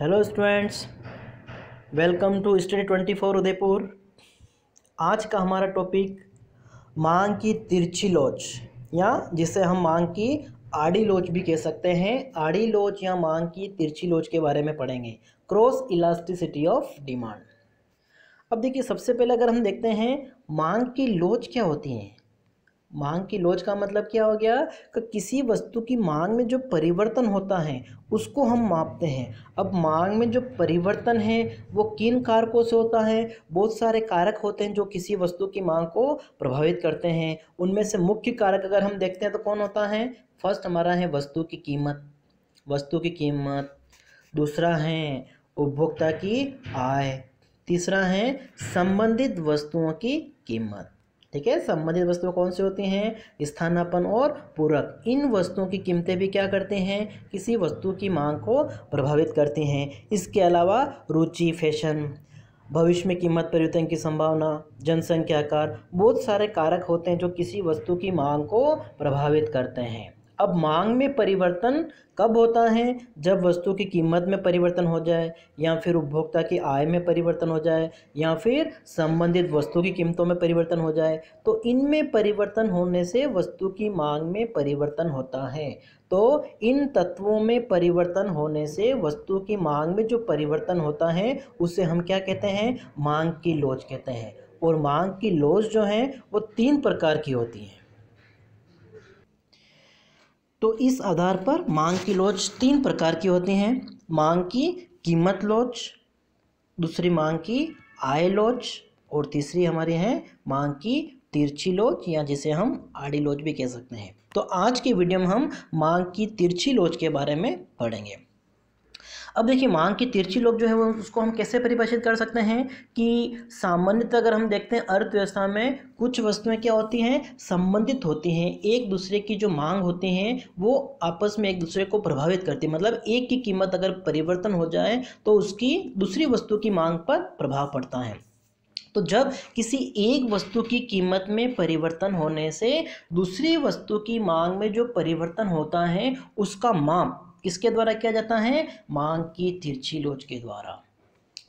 hello students welcome to study twenty four Udaipur आज का हमारा टॉपिक मांग की तिरछी लोच या जिसे हम मांग की आड़ी लोच भी कह सकते हैं आड़ी लोच या मांग की तिरछी लोच के बारे में पढ़ेंगे क्रॉस इलास्टिसिटी ऑफ डिमांड अब देखिए सबसे पहले अगर हम देखते हैं मांग की लोच क्या होती है मांग की लोच का मतलब क्या हो गया कि किसी वस्तु की मांग में जो परिवर्तन होता है उसको हम मापते हैं अब मांग में जो परिवर्तन है वो किन कारकों से होता है बहुत सारे कारक होते हैं जो किसी वस्तु की मांग को प्रभावित करते हैं उनमें से मुख्य कारक अगर हम देखते हैं तो कौन होता है फर्स्ट हमारा है वस्तु की कीमत वस्तु की कीमत दूसरा है उपभोक्ता की आय तीसरा है संबंधित वस्तुओं की कीमत ठीक है संबंधित वस्तु कौन सी होती हैं स्थानापन और पूरक इन वस्तुओं की कीमतें भी क्या करते हैं किसी वस्तु की मांग को प्रभावित करती हैं इसके अलावा रुचि फैशन भविष्य में कीमत परिवर्तन की संभावना जनसंख्या आकार बहुत सारे कारक होते हैं जो किसी वस्तु की मांग को प्रभावित करते हैं अब मांग में परिवर्तन कब होता है जब वस्तु की कीमत में परिवर्तन हो जाए या फिर उपभोक्ता की आय में परिवर्तन हो जाए या फिर संबंधित वस्तु की कीमतों में परिवर्तन हो जाए तो इनमें परिवर्तन होने से वस्तु की मांग में परिवर्तन होता है तो इन तत्वों में परिवर्तन होने से वस्तु की मांग में जो परिवर्तन होता है उसे हम क्या कहते हैं मांग की लोच कहते हैं और मांग की लोच जो है वो तीन प्रकार की होती हैं तो इस आधार पर मांग की लोच तीन प्रकार की होती हैं मांग की कीमत लोच दूसरी मांग की आय लोच और तीसरी हमारी है मांग की तिरछी लोच या जिसे हम आड़ी लोच भी कह सकते हैं तो आज के वीडियो में हम मांग की तिरछी लोच के बारे में पढ़ेंगे अब देखिए मांग की तिरछी लोग जो है वो उसको हम कैसे परिभाषित कर सकते हैं कि सामान्यतः अगर हम देखते हैं अर्थव्यवस्था में कुछ वस्तुएं क्या होती हैं संबंधित होती हैं एक दूसरे की जो मांग होती हैं वो आपस में एक दूसरे को प्रभावित करती है मतलब एक की कीमत अगर परिवर्तन हो जाए तो उसकी दूसरी वस्तु की मांग पर प्रभाव पड़ता है तो जब किसी एक वस्तु की कीमत में परिवर्तन होने से दूसरी वस्तु की मांग में जो परिवर्तन होता है उसका माप किसके द्वारा किया जाता है मांग की तिरछी लोच के द्वारा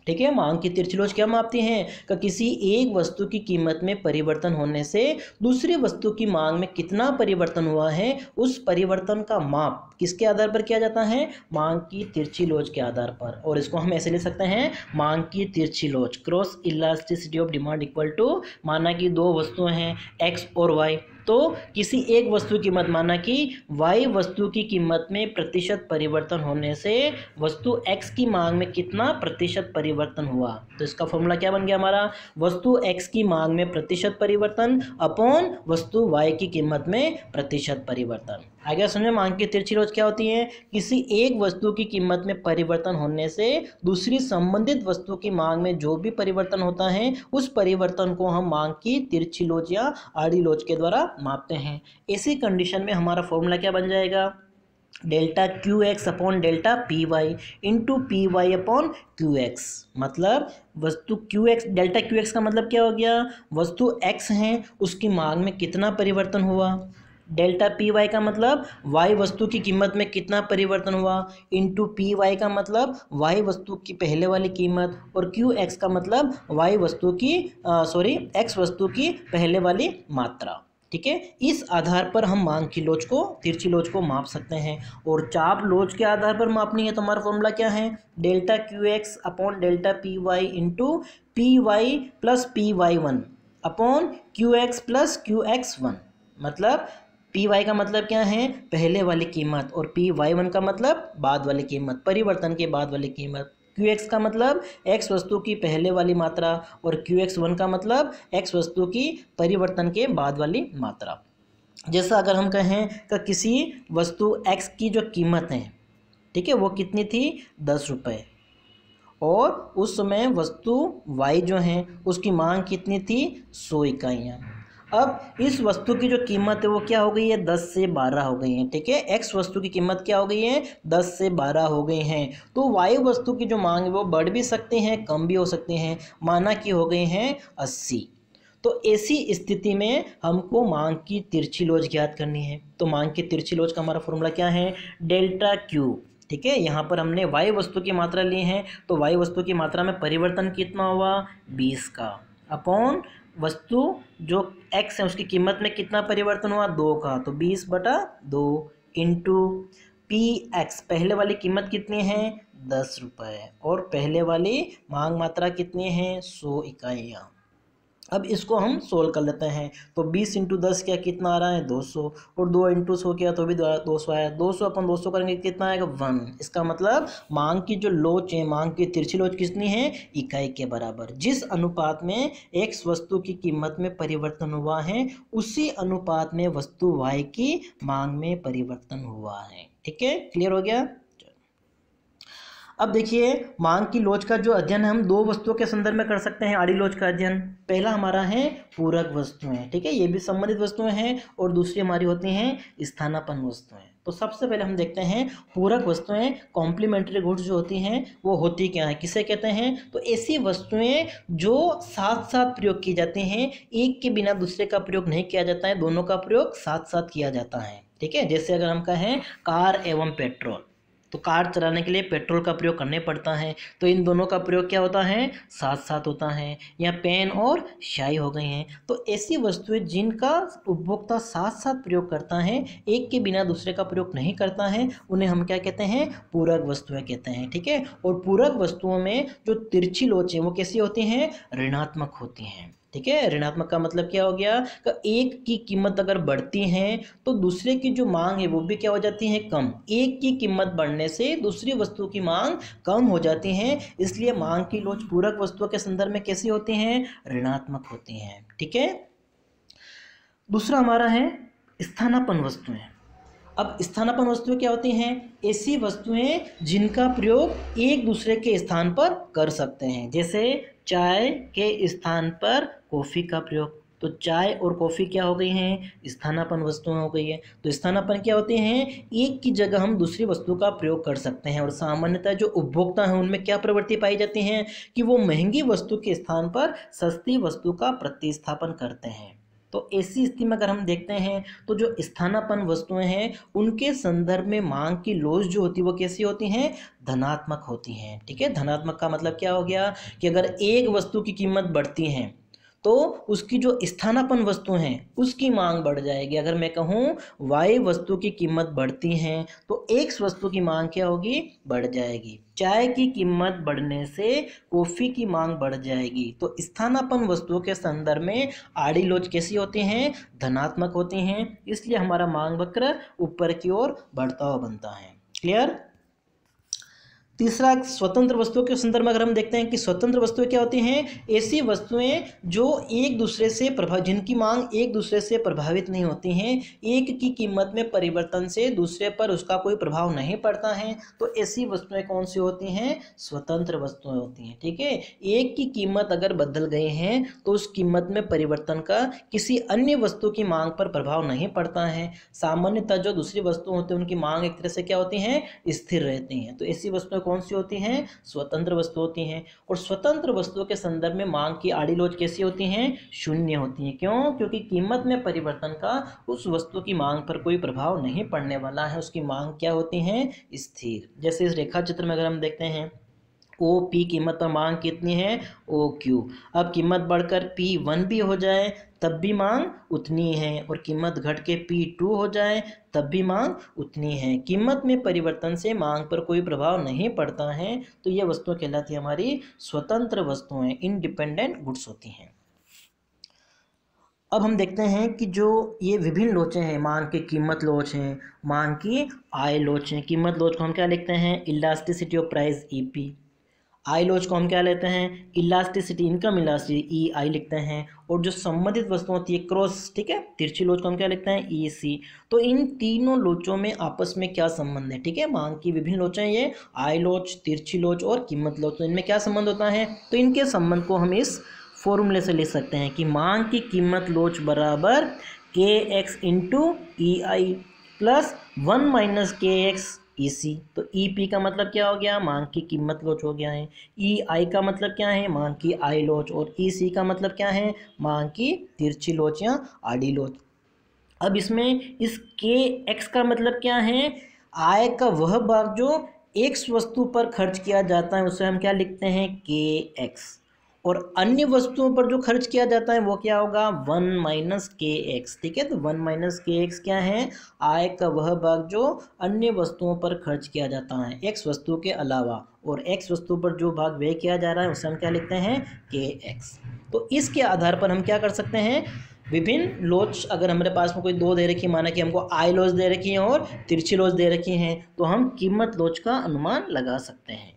ठीक है मांग की तिरछी लोच क्या मापती है कि किसी एक वस्तु की कीमत में परिवर्तन होने से दूसरी वस्तु की मांग में कितना परिवर्तन हुआ है उस परिवर्तन का माप किसके आधार पर किया जाता है मांग की तिरछी लोच के आधार पर और इसको हम ऐसे ले सकते हैं मांग की तिरछी लोच cross elasticity of demand equal to माना कि दो वस्तुएं हैं एक्स और वाई तो किसी एक वस्तु की मत माना कि वाई वस्तु की कीमत में प्रतिशत परिवर्तन होने से वस्तु एक्स की मांग में कितना प्रतिशत परिवर्तन हुआ तो इसका फॉर्मूला क्या बन गया हमारा वस्तु एक्स की मांग में प्रतिशत परिवर्तन अपॉन वस्तु वाई की कीमत में प्रतिशत परिवर्तन आगे समझे मांग की तिरछी रोज क्या होती है किसी एक वस्तु की कीमत में परिवर्तन होने से दूसरी संबंधित वस्तु की मांग में जो भी परिवर्तन होता है उस परिवर्तन को हम मांग की तिरछी लोच या आड़ी लोच के द्वारा मापते हैं इसी कंडीशन में हमारा फॉर्मूला क्या बन जाएगा delta Q X upon delta P Y into P Y upon Q X मतलब वस्तु Q X delta Q X का मतलब क्या हो गया वस्तु एक्स है उसकी मांग में कितना परिवर्तन हुआ डेल्टा पी वाई का मतलब वाई वस्तु की कीमत में कितना परिवर्तन हुआ इंटू पी वाई का मतलब वाई वस्तु की पहले वाली कीमत और क्यू एक्स का मतलब वाई वस्तु की सॉरी एक्स वस्तु की पहले वाली मात्रा ठीक है इस आधार पर हम मांग की लोच को तिरछी लोच को माप सकते हैं और चाप लोच के आधार पर मापनी है तो हमारा फॉर्मूला क्या है delta Q X upon delta P Y into P Y plus P Y one upon Q X plus Q X one मतलब पी वाई का मतलब क्या है पहले वाली कीमत और पी वाई वन का मतलब बाद वाली कीमत परिवर्तन के बाद वाली कीमत क्यू एक्स का मतलब एक्स वस्तु की पहले वाली मात्रा और क्यू एक्स वन का मतलब एक्स वस्तु की परिवर्तन के बाद वाली मात्रा जैसा अगर हम कहें कि किसी वस्तु एक्स की जो कीमत है ठीक है वो कितनी थी दस रुपये और उस समय वस्तु वाई जो है उसकी मांग कितनी थी सौ इकाइयाँ अब इस वस्तु की जो कीमत है वो क्या हो गई है दस से बारह हो गई है ठीक है एक्स वस्तु की कीमत क्या हो गई है दस से बारह हो गई हैं तो वाई वस्तु की जो मांग है वो बढ़ भी सकते हैं कम भी हो सकते हैं माना कि हो गई हैं अस्सी तो ऐसी स्थिति में हमको मांग की तिरछी लोज ज्ञात करनी है तो मांग की तिरछी लोज का हमारा फॉर्मूला क्या है डेल्टा क्यू ठीक है यहाँ पर हमने वायु वस्तु की मात्रा ली है तो वायु वस्तु की मात्रा में परिवर्तन कितना हुआ बीस का अपॉन वस्तु जो एक्स है उसकी कीमत में कितना परिवर्तन हुआ दो का तो बीस बटा दो इंटू पी एक्स पहले वाली कीमत कितनी है दस रुपये और पहले वाली मांग मात्रा कितनी है सौ इकाइयाँ अब इसको हम सोल्व कर लेते हैं तो 20 इंटू दस क्या कितना आ रहा है 200 और दो इंटू सौ किया तो भी 200 आया 200 अपन 200 करेंगे कितना आएगा वन इसका मतलब मांग की जो लोच है मांग की तिरछी लोच कितनी है इकाई के बराबर जिस अनुपात में एक वस्तु की कीमत में परिवर्तन हुआ है उसी अनुपात में वस्तु वाई की मांग में परिवर्तन हुआ है ठीक है क्लियर हो गया अब देखिए मांग की लोच का जो अध्ययन हम दो वस्तुओं के संदर्भ में कर सकते हैं आड़ी लोच का अध्ययन पहला हमारा है पूरक वस्तुएं ठीक है ये भी संबंधित वस्तुएं हैं और दूसरी हमारी होती हैं स्थानापन वस्तुएं तो सबसे पहले हम देखते हैं पूरक वस्तुएं कॉम्प्लीमेंट्री गुड्स जो होती हैं वो होती क्या है किसे कहते हैं तो ऐसी वस्तुएं जो साथ साथ प्रयोग की जाती हैं एक के बिना दूसरे का प्रयोग नहीं किया जाता है दोनों का प्रयोग साथ साथ किया जाता है ठीक है जैसे अगर हम कहें कार एवं पेट्रोल तो कार चलाने के लिए पेट्रोल का प्रयोग करने पड़ता है तो इन दोनों का प्रयोग क्या होता है साथ साथ होता है या पेन और शाही हो गई हैं तो ऐसी वस्तुएं जिनका उपभोक्ता साथ साथ प्रयोग करता है एक के बिना दूसरे का प्रयोग नहीं करता है उन्हें हम क्या कहते हैं पूरक वस्तुएँ कहते हैं ठीक है और पूरक वस्तुओं में जो तिरछी लोचें वो कैसी होती हैं ऋणात्मक होती हैं ठीक है ऋणात्मक का मतलब क्या हो गया कि एक की कीमत अगर बढ़ती है तो दूसरे की जो मांग है वो भी क्या हो जाती है कम एक की कीमत बढ़ने से दूसरी वस्तु की मांग कम हो जाती है इसलिए मांग की लोच पूरक वस्तुओं के संदर्भ में कैसी होती हैं ऋणात्मक होती हैं ठीक है दूसरा हमारा है स्थानापन वस्तुएं अब स्थानापन वस्तुएं क्या होती हैं ऐसी वस्तुएं जिनका प्रयोग एक दूसरे के स्थान पर कर सकते हैं जैसे चाय के स्थान पर कॉफ़ी का प्रयोग तो चाय और कॉफ़ी क्या हो गई हैं स्थानापन वस्तुएं हो गई है तो स्थानापन क्या होते हैं एक की जगह हम दूसरी वस्तु का प्रयोग कर सकते हैं और सामान्यतः जो उपभोक्ता हैं उनमें क्या प्रवृत्ति पाई जाती है कि वो महंगी वस्तु के स्थान पर सस्ती वस्तु का प्रतिस्थापन करते हैं तो ऐसी स्थिति में अगर हम देखते हैं तो जो स्थानापन वस्तुएं हैं उनके संदर्भ में मांग की लोज जो होती है वो कैसी होती हैं धनात्मक होती हैं ठीक है धनात्मक का मतलब क्या हो गया कि अगर एक वस्तु की कीमत बढ़ती है तो उसकी जो स्थानापन वस्तु हैं उसकी मांग बढ़ जाएगी अगर मैं कहूँ वाई वस्तु की कीमत बढ़ती हैं तो एक्स वस्तु की मांग क्या होगी बढ़ जाएगी चाय की कीमत बढ़ने से कॉफ़ी की मांग बढ़ जाएगी तो स्थानापन वस्तुओं के संदर्भ में आड़ी लोच कैसी होती हैं धनात्मक होती हैं इसलिए हमारा मांग वक्र ऊपर की ओर बढ़ता हुआ बनता है क्लियर तीसरा स्वतंत्र वस्तुओं के संदर्भ में अगर हम देखते हैं कि स्वतंत्र वस्तुएं क्या होती हैं ऐसी वस्तुएं जो एक दूसरे से प्रभाव जिनकी मांग एक दूसरे से प्रभावित नहीं होती हैं एक की कीमत में परिवर्तन से दूसरे पर उसका कोई प्रभाव नहीं पड़ता है तो ऐसी वस्तुएं कौन सी होती हैं स्वतंत्र वस्तुएं होती हैं ठीक है एक की कीमत अगर बदल गई है तो उस कीमत में परिवर्तन का किसी अन्य वस्तु की मांग पर प्रभाव नहीं पड़ता है सामान्यतः जो दूसरी वस्तु होती है उनकी मांग एक तरह से क्या होती हैं स्थिर रहती हैं तो ऐसी वस्तुएं कौन सी होती हैं स्वतंत्र वस्तु होती हैं और स्वतंत्र वस्तुओं के संदर्भ में मांग की आड़ी लोच कैसी होती हैं शून्य होती हैं क्यों क्योंकि कीमत में परिवर्तन का उस वस्तु की मांग पर कोई प्रभाव नहीं पड़ने वाला है उसकी मांग क्या होती हैं स्थिर जैसे इस रेखा चित्र में अगर हम देखते हैं ओ पी कीमत पर मांग कितनी है ओ क्यू अब कीमत बढ़कर पी वन भी हो जाए तब भी मांग उतनी है और कीमत घट के पी टू हो जाए तब भी मांग उतनी है कीमत में परिवर्तन से मांग पर कोई प्रभाव नहीं पड़ता है तो ये वस्तुएं कहलाती हमारी स्वतंत्र वस्तुएं इनडिपेंडेंट गुड्स होती हैं अब हम देखते हैं कि जो ये विभिन्न लोचें हैं मांग की कीमत लोच हैं मांग की आय लोच हैं कीमत लोच को हम क्या लिखते हैं elasticity of price E P I लोच को हम क्या लेते हैं elasticity income elasticity E I लिखते हैं और जो संबंधित वस्तु होती है क्रॉस ठीक है तिरछी लोच को हम क्या लिखते हैं ई e, सी तो इन तीनों लोचों में आपस में क्या संबंध है ठीक है मांग की विभिन्न लोचें ये आई लोच तिरछी लोच और कीमत लोच तो इनमें क्या संबंध होता है तो इनके संबंध को हम इस फॉर्मूले से लिख सकते हैं कि मांग की कीमत लोच बराबर K X into E I plus one minus K X E e C तो ई e पी का मतलब क्या हो गया मांग की कीमत लोच हो गया है ई e आई का मतलब क्या है मांग की आई लोच और ई सी का मतलब क्या है मांग की तिरछी लोच या आड़ी लोच अब इसमें इस के एक्स का मतलब क्या है आय का वह भाग जो एक्स वस्तु पर खर्च किया जाता है उसे हम क्या लिखते हैं के एक्स और अन्य वस्तुओं पर जो खर्च किया जाता है वो क्या होगा वन माइनस के एक्स ठीक है तो वन माइनस के एक्स क्या है आय का वह भाग जो अन्य वस्तुओं पर खर्च किया जाता है एक्स वस्तु के अलावा और एक्स वस्तु पर जो भाग व्यय किया जा रहा है उसे हम क्या लिखते हैं के एक्स तो इसके आधार पर हम क्या कर सकते हैं विभिन्न लोच अगर हमारे पास में कोई दो दे रखी माना कि हमको आय लोच दे रखी है और तिरछी लोच दे रखी है तो हम कीमत लोच का अनुमान लगा सकते हैं